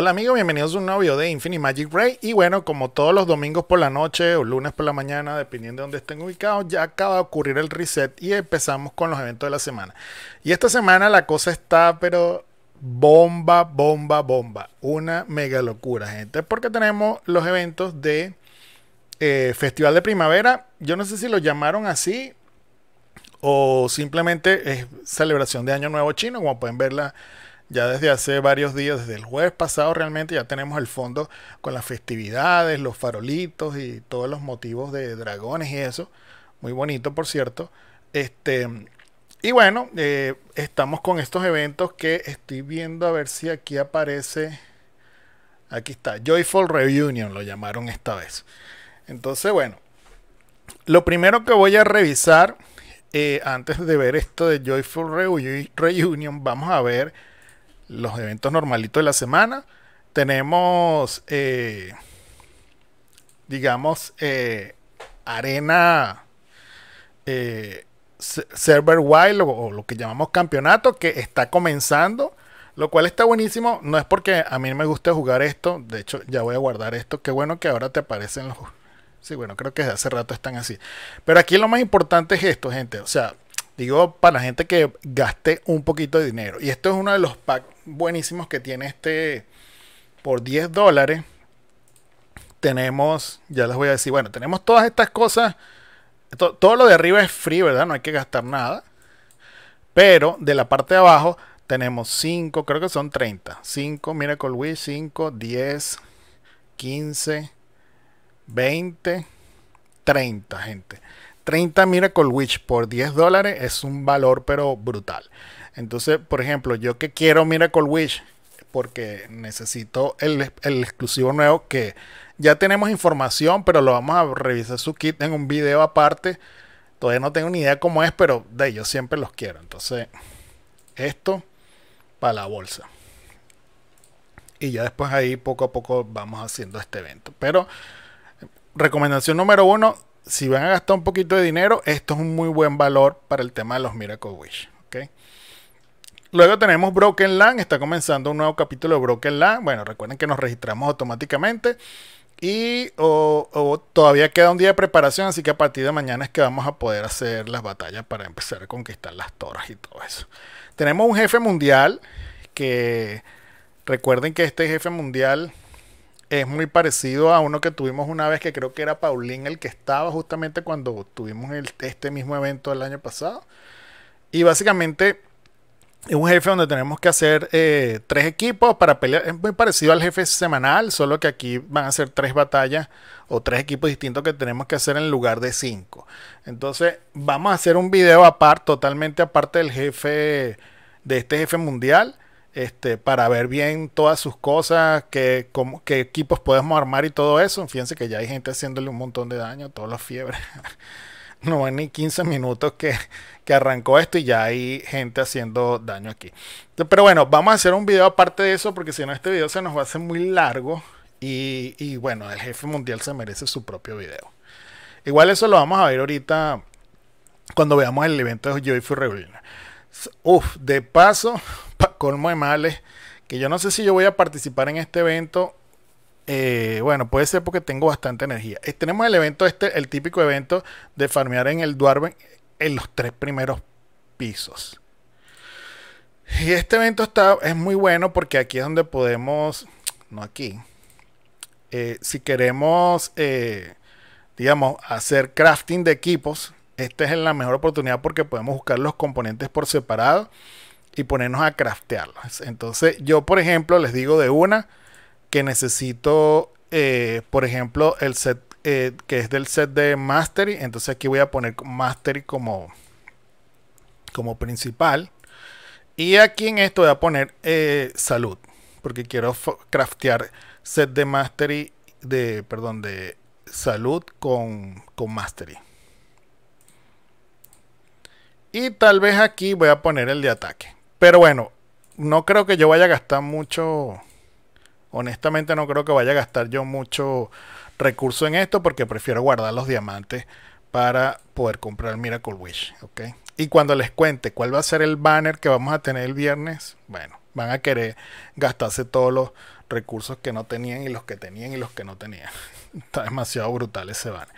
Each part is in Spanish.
Hola amigos, bienvenidos a un nuevo video de Infinity Magic Ray y bueno, como todos los domingos por la noche o lunes por la mañana, dependiendo de donde estén ubicados, ya acaba de ocurrir el reset y empezamos con los eventos de la semana. Y esta semana la cosa está pero bomba, bomba, bomba. Una mega locura, gente, porque tenemos los eventos de eh, Festival de Primavera. Yo no sé si lo llamaron así o simplemente es celebración de Año Nuevo Chino, como pueden ver la ya desde hace varios días, desde el jueves pasado realmente, ya tenemos el fondo con las festividades, los farolitos y todos los motivos de dragones y eso. Muy bonito, por cierto. Este, y bueno, eh, estamos con estos eventos que estoy viendo a ver si aquí aparece. Aquí está, Joyful Reunion lo llamaron esta vez. Entonces, bueno, lo primero que voy a revisar eh, antes de ver esto de Joyful Reunion, vamos a ver los eventos normalitos de la semana. Tenemos, eh, digamos, eh, arena server eh, wild o, lo que llamamos campeonato que está comenzando. Lo cual está buenísimo. No es porque a mí me guste jugar esto. De hecho, ya voy a guardar esto. Qué bueno que ahora te aparecen los... Sí, bueno, creo que desde hace rato están así. Pero aquí lo más importante es esto, gente. O sea, Digo, para la gente que gaste un poquito de dinero. Y esto es uno de los packs buenísimos que tiene este por 10 dólares. Tenemos, ya les voy a decir, bueno, tenemos todas estas cosas. todo lo de arriba es free, ¿verdad? No hay que gastar nada. Pero de la parte de abajo tenemos 5, creo que son 30. 5, con Wii, 5, 10, 15, 20, 30, gente. 30 Miracle Wish por 10 dólares es un valor pero brutal. Entonces, por ejemplo, yo que quiero Miracle Wish porque necesito el, el exclusivo nuevo que ya tenemos información, pero lo vamos a revisar su kit en un video aparte. Todavía no tengo ni idea cómo es, pero de ellos siempre los quiero. Entonces, esto para la bolsa. Y ya después ahí poco a poco vamos haciendo este evento. Pero recomendación número uno, si van a gastar un poquito de dinero, esto es un muy buen valor para el tema de los Miracle Wish. ¿okay? Luego tenemos Broken Land, está comenzando un nuevo capítulo de Broken Land. Bueno, recuerden que nos registramos automáticamente y todavía queda un día de preparación, así que a partir de mañana es que vamos a poder hacer las batallas para empezar a conquistar las torres y todo eso. Tenemos un jefe mundial que recuerden que este jefe mundial es muy parecido a uno que tuvimos una vez que creo que era Paulín el que estaba justamente cuando tuvimos este mismo evento el año pasado. Y básicamente es un jefe donde tenemos que hacer eh, tres equipos para pelear. Es muy parecido al jefe semanal, solo que aquí van a ser tres batallas o tres equipos distintos que tenemos que hacer en lugar de cinco. Entonces vamos a hacer un video aparte, totalmente aparte del jefe, de este jefe mundial este, para ver bien todas sus cosas, qué, qué equipos podemos armar y todo eso. Fíjense que ya hay gente haciéndole un montón de daño, todos los fiebres. no es ni 15 minutos que, que, arrancó esto y ya hay gente haciendo daño aquí. Pero bueno, vamos a hacer un video aparte de eso porque si no este video se nos va a hacer muy largo y, bueno, el jefe mundial se merece su propio video. Igual eso lo vamos a ver ahorita cuando veamos el evento de Joyful Revolution. Uf, de paso, con colmo de males, que yo no sé si yo voy a participar en este evento. Eh, bueno, puede ser porque tengo bastante energía. Eh, tenemos el evento este, el típico evento de farmear en el Dwarven en los tres primeros pisos. Y este evento está, es muy bueno porque aquí es donde podemos, no aquí, eh, si queremos, digamos, hacer crafting de equipos, esta es la mejor oportunidad porque podemos buscar los componentes por separado y ponernos a craftearlas. Entonces yo, por ejemplo, les digo de una que necesito, eh, por ejemplo, el set eh, que es del set de Mastery. Entonces aquí voy a poner Mastery como, como principal. Y aquí en esto voy a poner eh, salud. Porque quiero craftear set de mastery. De. Perdón, de salud con, con mastery. Y tal vez aquí voy a poner el de ataque. Pero bueno, no creo que yo vaya a gastar mucho. Honestamente, no creo que vaya a gastar yo mucho recurso en esto porque prefiero guardar los diamantes para poder comprar Miracle Wish. Y cuando les cuente cuál va a ser el banner que vamos a tener el viernes, bueno, van a querer gastarse todos los recursos que no tenían y los que tenían y los que no tenían. Está demasiado brutal ese banner.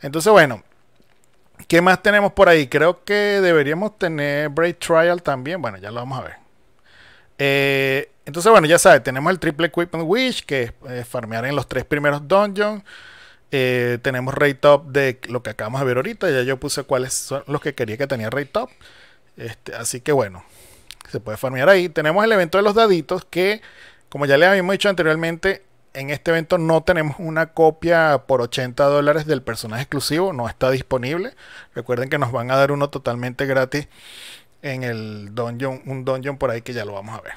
Entonces, bueno, ¿Qué más tenemos por ahí? Creo que deberíamos tener Break Trial también. Bueno, ya lo vamos a ver. Eh, entonces, bueno, ya sabes, tenemos el Triple Equipment Wish, que es eh, farmear en los tres primeros dungeons. Eh, tenemos rate top de lo que acabamos de ver ahorita. Ya yo puse cuáles son los que quería que tenía rate top. Este, así que bueno, se puede farmear ahí. Tenemos el evento de los daditos que, como ya les habíamos dicho anteriormente, en este evento no tenemos una copia por 80 dólares del personaje exclusivo, no está disponible. Recuerden que nos van a dar uno totalmente gratis en el dungeon, un dungeon por ahí que ya lo vamos a ver.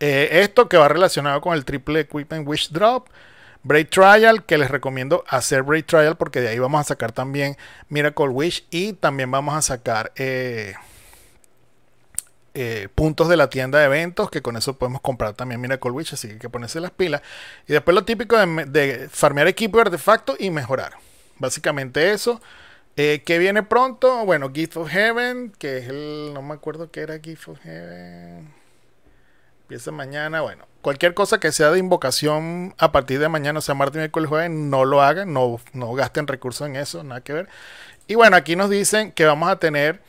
Eh, esto que va relacionado con el triple equipment wish drop. Break Trial, que les recomiendo hacer Break Trial porque de ahí vamos a sacar también Miracle Wish y también vamos a sacar eh, eh, puntos de la tienda de eventos, que con eso podemos comprar también Miracle Witch, así que hay que ponerse las pilas. Y después lo típico de, farmear equipo de artefacto y mejorar. Básicamente eso. que eh, ¿Qué viene pronto? Bueno, Gift of Heaven, que es el. No me acuerdo que era Gift of Heaven. Empieza mañana. Bueno, cualquier cosa que sea de invocación a partir de mañana, o sea, martes, miércoles, jueves, no lo hagan, no, no gasten recursos en eso, nada que ver. Y bueno, aquí nos dicen que vamos a tener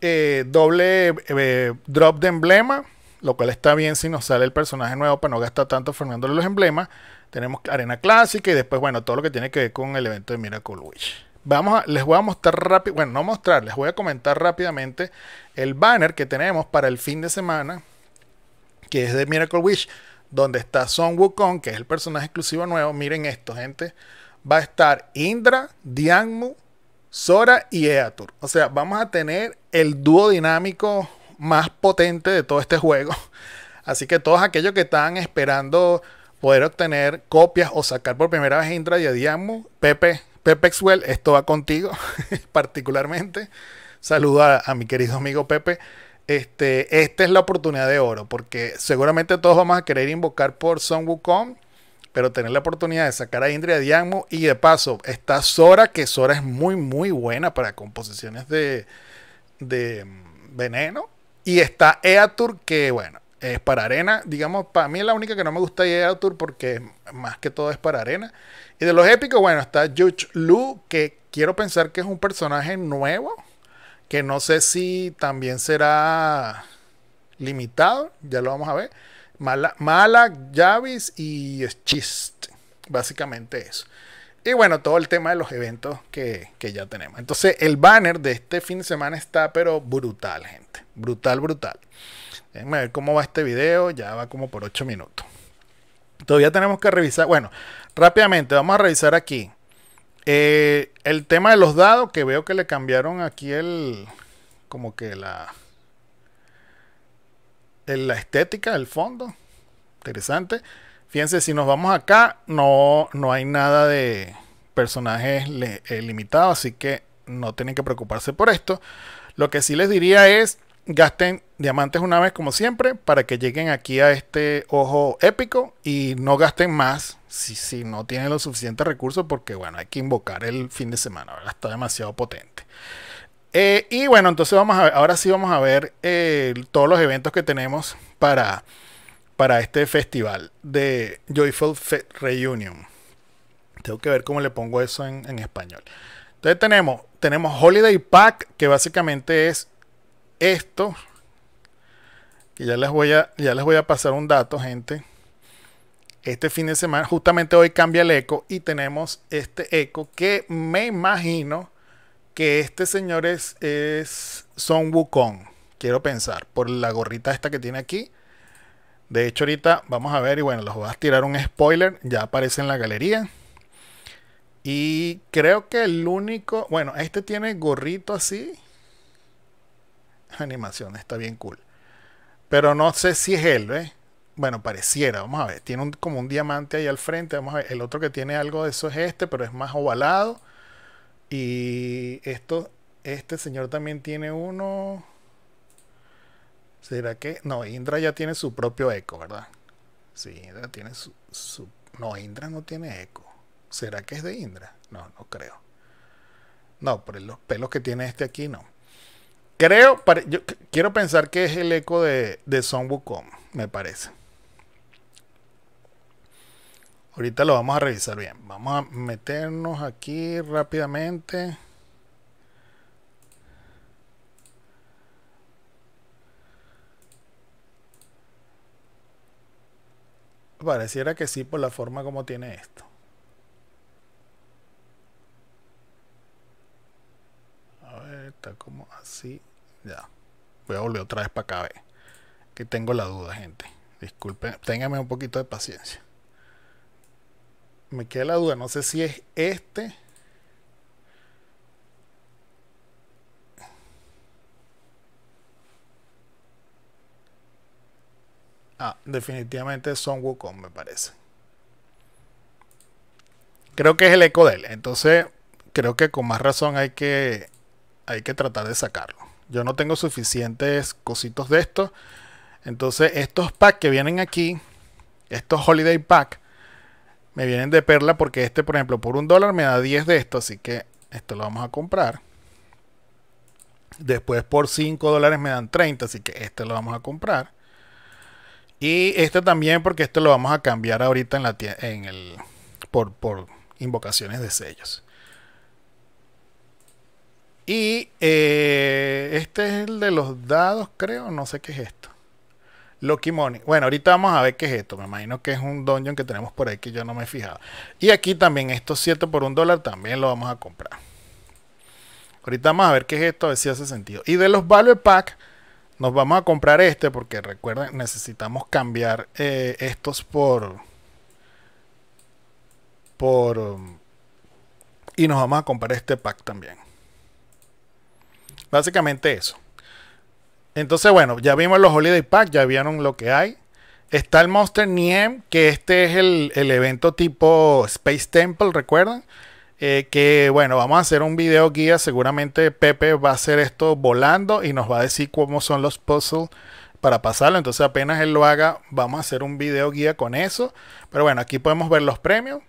eh, doble eh, drop de emblema, lo cual está bien si nos sale el personaje nuevo para no gastar tanto formándole los emblemas. Tenemos arena clásica y después, bueno, todo lo que tiene que ver con el evento de Miracle Wish. Vamos a, les voy a mostrar rápido, bueno, no mostrar, les voy a comentar rápidamente el banner que tenemos para el fin de semana, que es de Miracle Wish, donde está Son Wukong, que es el personaje exclusivo nuevo. Miren esto, gente. Va a estar Indra, Dianmu, Sora y Eator. O sea, vamos a tener el dúo dinámico más potente de todo este juego. Así que todos aquellos que están esperando poder obtener copias o sacar por primera vez Indra y Adiamu. Pepe, Pepe Xwell, esto va contigo particularmente. Saludo a, mi querido amigo Pepe. Este, esta es la oportunidad de oro, porque seguramente todos vamos a querer invocar por Son pero tener la oportunidad de sacar a Indria Diamo y de paso está Sora, que Sora es muy, muy buena para composiciones de, de mm, veneno. Y está Eatur, que bueno, es para arena. Digamos, para mí es la única que no me gusta Eatur porque más que todo es para arena. Y de los épicos, bueno, está Juch Lu, que quiero pensar que es un personaje nuevo, que no sé si también será limitado, ya lo vamos a ver. Mala, Mala Javis y Chist. Básicamente eso. Y bueno, todo el tema de los eventos que, ya tenemos. Entonces, el banner de este fin de semana está, pero brutal, gente. Brutal, brutal. Déjenme ver cómo va este video. Ya va como por 8 minutos. Todavía tenemos que revisar. Bueno, rápidamente, vamos a revisar aquí. Eh, el tema de los dados, que veo que le cambiaron aquí el. Como que la la estética, el fondo. Interesante. Fíjense, si nos vamos acá, no, no hay nada de personajes eh, limitados, así que no tienen que preocuparse por esto. Lo que sí les diría es, gasten diamantes una vez como siempre para que lleguen aquí a este ojo épico y no gasten más si, no tienen los suficientes recursos porque bueno, hay que invocar el fin de semana, está demasiado potente. Eh, y bueno, entonces vamos a ver, ahora sí vamos a ver eh, todos los eventos que tenemos para, para este festival de Joyful Reunion. Tengo que ver cómo le pongo eso en, español. Entonces tenemos, tenemos Holiday Pack, que básicamente es esto. Que ya les voy a, ya les voy a pasar un dato, gente. Este fin de semana, justamente hoy cambia el eco y tenemos este eco que me imagino que este señor es, Son Wukong, quiero pensar, por la gorrita esta que tiene aquí. De hecho, ahorita vamos a ver, y bueno, los voy a tirar un spoiler, ya aparece en la galería. Y creo que el único, bueno, este tiene gorrito así. Animación, está bien cool. Pero no sé si es él, ¿ves? ¿eh? Bueno, pareciera, vamos a ver. Tiene como un diamante ahí al frente, vamos a ver. El otro que tiene algo de eso es este, pero es más ovalado. Y esto, este señor también tiene uno. ¿Será que? No, Indra ya tiene su propio eco, ¿verdad? Sí, Indra tiene su, No, Indra no tiene eco. ¿Será que es de Indra? No, no creo. No, por los pelos que tiene este aquí, no. Creo, yo quiero pensar que es el eco de, de Son Wukong, me parece. Ahorita lo vamos a revisar bien. Vamos a meternos aquí rápidamente. Pareciera que sí por la forma como tiene esto. A ver, está como así. Ya. Voy a volver otra vez para acá Que tengo la duda, gente. Disculpen, ténganme un poquito de paciencia me queda la duda, no sé si es este. Ah, definitivamente Son Wukong me parece. Creo que es el eco de él. Entonces, creo que con más razón hay que, hay que tratar de sacarlo. Yo no tengo suficientes cositos de esto. Entonces, estos packs que vienen aquí, estos holiday Packs. Me vienen de perla porque este, por ejemplo, por un dólar me da 10 de esto, así que esto lo vamos a comprar. Después por 5 dólares me dan 30, así que este lo vamos a comprar. Y este también porque este lo vamos a cambiar ahorita en la en el por, por invocaciones de sellos. Y eh, este es el de los dados, creo. No sé qué es esto. Loki Money. Bueno, ahorita vamos a ver qué es esto. Me imagino que es un dungeon que tenemos por ahí que yo no me he fijado. Y aquí también, estos 7 por 1 dólar también lo vamos a comprar. Ahorita vamos a ver qué es esto, a ver si hace sentido. Y de los Value Pack, nos vamos a comprar este porque recuerden, necesitamos cambiar eh, estos por... Por... Y nos vamos a comprar este pack también. Básicamente eso. Entonces, bueno, ya vimos los Holiday Pack, ya vieron lo que hay. Está el Monster Niem, que este es el, evento tipo Space Temple, ¿recuerdan? Eh, que bueno, vamos a hacer un video guía. Seguramente Pepe va a hacer esto volando y nos va a decir cómo son los puzzles para pasarlo. Entonces apenas él lo haga, vamos a hacer un video guía con eso. Pero bueno, aquí podemos ver los premios.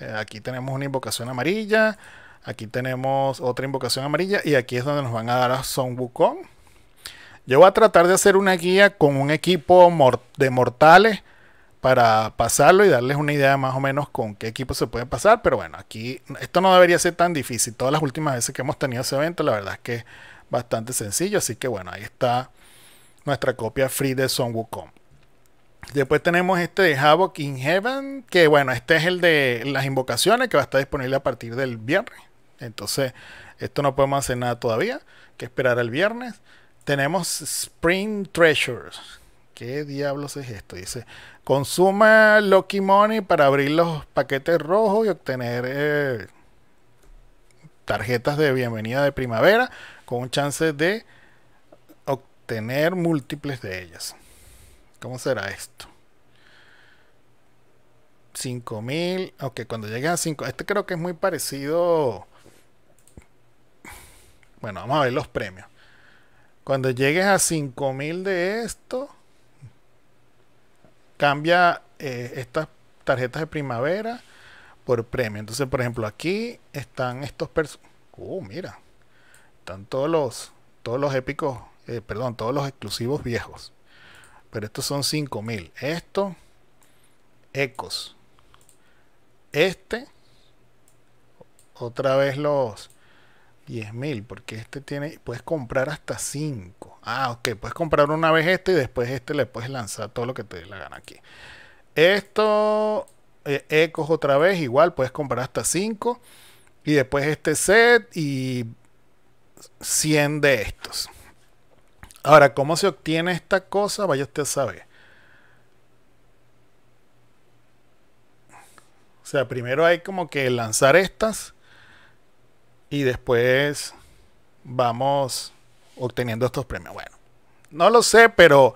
Eh, aquí tenemos una invocación amarilla. Aquí tenemos otra invocación amarilla. Y aquí es donde nos van a dar a Son Wukong. Yo voy a tratar de hacer una guía con un equipo de mortales para pasarlo y darles una idea más o menos con qué equipo se puede pasar. Pero bueno, aquí esto no debería ser tan difícil. Todas las últimas veces que hemos tenido ese evento, la verdad es que es bastante sencillo. Así que bueno, ahí está nuestra copia free de Son Wukong. Después tenemos este de Havoc in Heaven, que bueno, este es el de las invocaciones que va a estar disponible a partir del viernes. Entonces, esto no podemos hacer nada todavía, que esperar al viernes. Tenemos Spring Treasures. ¿Qué diablos es esto? Dice, consuma Lucky Money para abrir los paquetes rojos y obtener eh, tarjetas de bienvenida de primavera con un chance de obtener múltiples de ellas. ¿Cómo será esto? 5000. Ok, cuando llegue a 5. Este creo que es muy parecido. Bueno, vamos a ver los premios. Cuando llegues a 5000 de esto, cambia eh, estas tarjetas de primavera por premio. Entonces, por ejemplo, aquí están estos Uh, mira. Están todos los, todos los épicos, eh, perdón, todos los exclusivos viejos. Pero estos son 5000. Esto, Ecos. Este, otra vez los 10.000, porque este tiene, puedes comprar hasta 5. Ah, ok, puedes comprar una vez este y después este le puedes lanzar todo lo que te dé la gana aquí. Esto, eh, ecos otra vez, igual puedes comprar hasta 5. Y después este set y 100 de estos. Ahora, ¿cómo se obtiene esta cosa? Vaya usted a saber. O sea, primero hay como que lanzar estas y después vamos obteniendo estos premios. Bueno, no lo sé, pero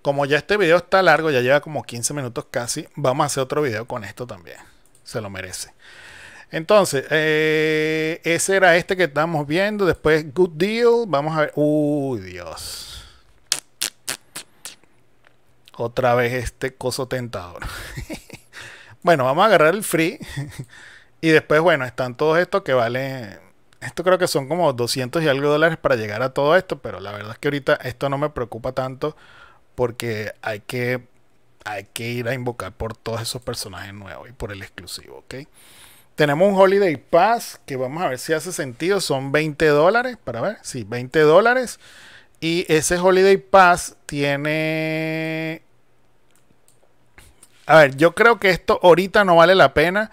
como ya este video está largo, ya lleva como 15 minutos casi, vamos a hacer otro video con esto también. Se lo merece. Entonces, eh, ese era este que estamos viendo. Después, Good Deal. Vamos a ver. Uy, Dios. Otra vez este coso tentador. bueno, vamos a agarrar el free. Y después, bueno, están todos estos que valen. Esto creo que son como 200 y algo dólares para llegar a todo esto, pero la verdad es que ahorita esto no me preocupa tanto porque hay que, hay que ir a invocar por todos esos personajes nuevos y por el exclusivo, ¿ok? Tenemos un Holiday Pass que vamos a ver si hace sentido. Son 20 dólares, para ver, sí, 20 dólares. Y ese Holiday Pass tiene... A ver, yo creo que esto ahorita no vale la pena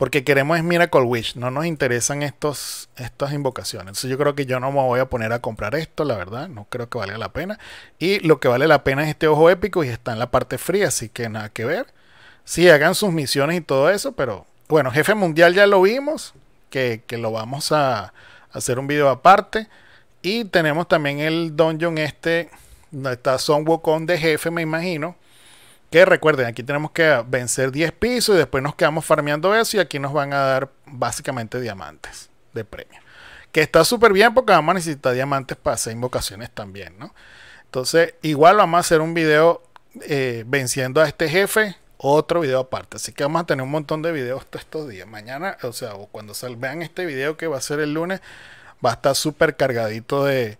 porque queremos es Miracle Wish, no nos interesan estos, estas invocaciones. Entonces yo creo que yo no me voy a poner a comprar esto, la verdad, no creo que valga la pena. Y lo que vale la pena es este ojo épico y está en la parte fría, así que nada que ver. Sí, hagan sus misiones y todo eso, pero bueno, jefe mundial ya lo vimos, que, que lo vamos a, hacer un video aparte. Y tenemos también el dungeon este, donde está Son Wukong de jefe, me imagino. Que recuerden, aquí tenemos que vencer 10 pisos y después nos quedamos farmeando eso y aquí nos van a dar básicamente diamantes de premio. Que está súper bien porque vamos a necesitar diamantes para hacer invocaciones también, ¿no? Entonces, igual vamos a hacer un video eh, venciendo a este jefe, otro video aparte. Así que vamos a tener un montón de videos todos estos días. Mañana, o sea, cuando vean este video que va a ser el lunes, va a estar súper cargadito de,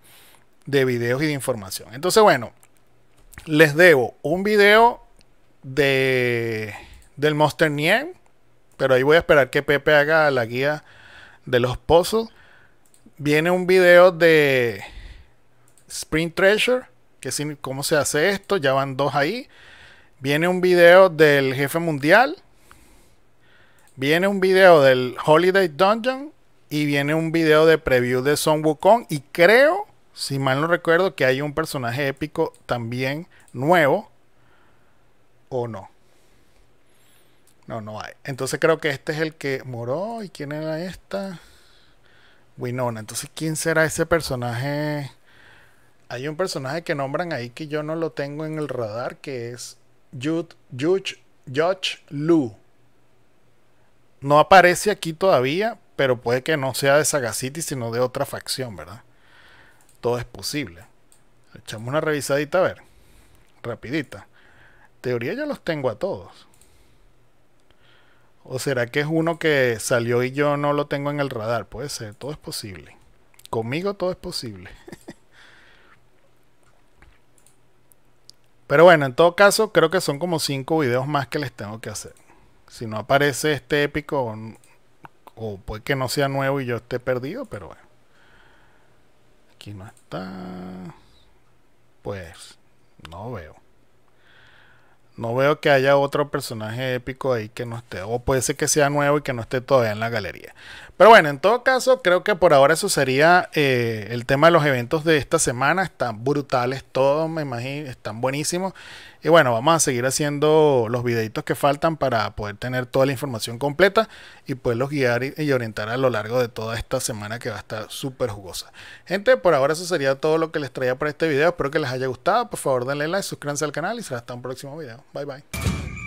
de videos y de información. Entonces, bueno, les debo un video de, del Monster Nien Pero ahí voy a esperar que Pepe haga la guía de los puzzles. Viene un video de Spring Treasure. Que sin, cómo se hace esto. Ya van dos ahí. Viene un video del jefe mundial. Viene un video del Holiday Dungeon. Y viene un video de preview de Son Wukong. Y creo, si mal no recuerdo, que hay un personaje épico también nuevo o no. No, no hay. Entonces creo que este es el que moró. ¿Y quién era esta? Winona. Entonces, ¿quién será ese personaje? Hay un personaje que nombran ahí que yo no lo tengo en el radar, que es Jude, Judge, George Lu. No aparece aquí todavía, pero puede que no sea de Sagacity sino de otra facción, ¿verdad? Todo es posible. Echamos una revisadita a ver. Rapidita teoría yo los tengo a todos. ¿O será que es uno que salió y yo no lo tengo en el radar? Puede ser, todo es posible. Conmigo todo es posible. Pero bueno, en todo caso, creo que son como 5 videos más que les tengo que hacer. Si no aparece este épico, o, o puede que no sea nuevo y yo esté perdido, pero bueno. Aquí no está. Pues no veo. No veo que haya otro personaje épico ahí que no esté. O puede ser que sea nuevo y que no esté todavía en la galería. Pero bueno, en todo caso, creo que por ahora eso sería eh, el tema de los eventos de esta semana. Están brutales todos, me imagino, están buenísimos. Y bueno, vamos a seguir haciendo los videitos que faltan para poder tener toda la información completa y poderlos guiar y orientar a lo largo de toda esta semana que va a estar súper jugosa. Gente, por ahora eso sería todo lo que les traía para este video. Espero que les haya gustado. Por favor, denle like, suscríbanse al canal y hasta un próximo video. Bye bye.